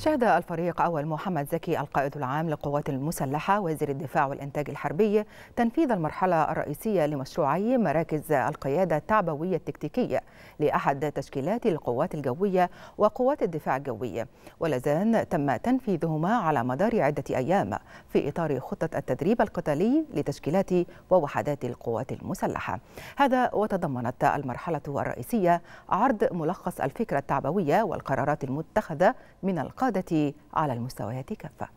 شهد الفريق أول محمد زكي القائد العام للقوات المسلحة وزير الدفاع والإنتاج الحربي تنفيذ المرحلة الرئيسية لمشروعي مراكز القيادة التعبوية التكتيكية لأحد تشكيلات القوات الجوية وقوات الدفاع الجوي ولزان تم تنفيذهما على مدار عدة أيام في إطار خطة التدريب القتالي لتشكيلات ووحدات القوات المسلحة هذا وتضمنت المرحلة الرئيسية عرض ملخص الفكرة التعبوية والقرارات المتخذة من القادة القادة على المستويات كافة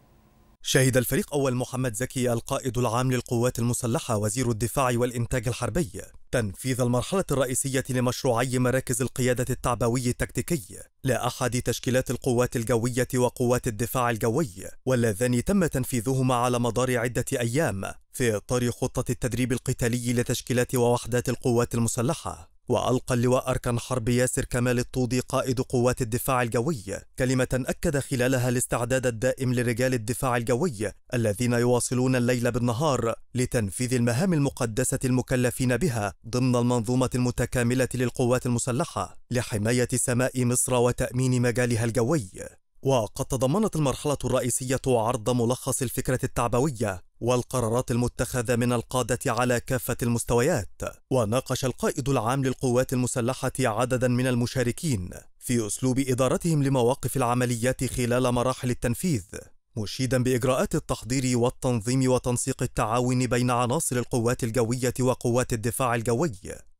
شهد الفريق أول محمد زكي القائد العام للقوات المسلحة وزير الدفاع والإنتاج الحربي تنفيذ المرحلة الرئيسية لمشروعي مراكز القيادة التعبوي التكتيكي لأحد تشكيلات القوات الجوية وقوات الدفاع الجوي واللذان تم تنفيذهما على مدار عدة أيام في إطار خطة التدريب القتالي لتشكيلات ووحدات القوات المسلحة وألقى اللواء أركان حرب ياسر كمال الطودي قائد قوات الدفاع الجوي كلمة أكد خلالها الاستعداد الدائم لرجال الدفاع الجوي الذين يواصلون الليل بالنهار لتنفيذ المهام المقدسة المكلفين بها ضمن المنظومة المتكاملة للقوات المسلحة لحماية سماء مصر وتأمين مجالها الجوي وقد تضمنت المرحلة الرئيسية عرض ملخص الفكرة التعبوية والقرارات المتخذة من القادة على كافة المستويات، وناقش القائد العام للقوات المسلحة عددا من المشاركين في أسلوب إدارتهم لمواقف العمليات خلال مراحل التنفيذ، مشيدا باجراءات التحضير والتنظيم وتنسيق التعاون بين عناصر القوات الجويه وقوات الدفاع الجوي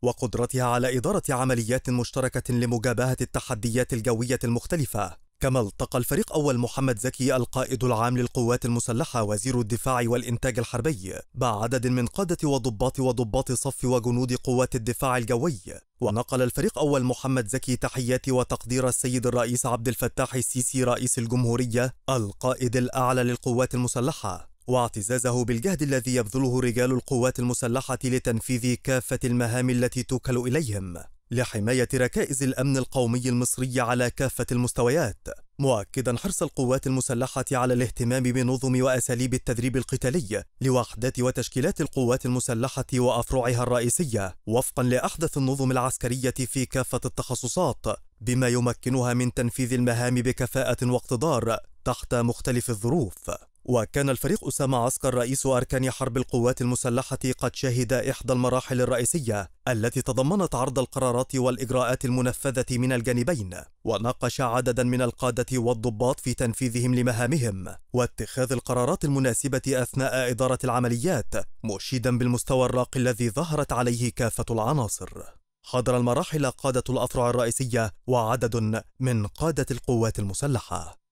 وقدرتها على اداره عمليات مشتركه لمجابهه التحديات الجويه المختلفه كما التقى الفريق أول محمد زكي القائد العام للقوات المسلحة وزير الدفاع والإنتاج الحربي بعدد من قادة وضباط وضباط صف وجنود قوات الدفاع الجوي ونقل الفريق أول محمد زكي تحيات وتقدير السيد الرئيس عبد الفتاح السيسي رئيس الجمهورية القائد الأعلى للقوات المسلحة واعتزازه بالجهد الذي يبذله رجال القوات المسلحة لتنفيذ كافة المهام التي توكل إليهم لحماية ركائز الأمن القومي المصري على كافة المستويات مؤكدا حرص القوات المسلحة على الاهتمام بنظم وأساليب التدريب القتالي لوحدات وتشكيلات القوات المسلحة وأفرعها الرئيسية وفقا لأحدث النظم العسكرية في كافة التخصصات بما يمكنها من تنفيذ المهام بكفاءة واقتدار تحت مختلف الظروف وكان الفريق أسامة عسكر رئيس أركان حرب القوات المسلحة قد شهد إحدى المراحل الرئيسية التي تضمنت عرض القرارات والإجراءات المنفذة من الجانبين وناقش عددا من القادة والضباط في تنفيذهم لمهامهم واتخاذ القرارات المناسبة أثناء إدارة العمليات مشيدا بالمستوى الراقي الذي ظهرت عليه كافة العناصر حضر المراحل قادة الأفرع الرئيسية وعدد من قادة القوات المسلحة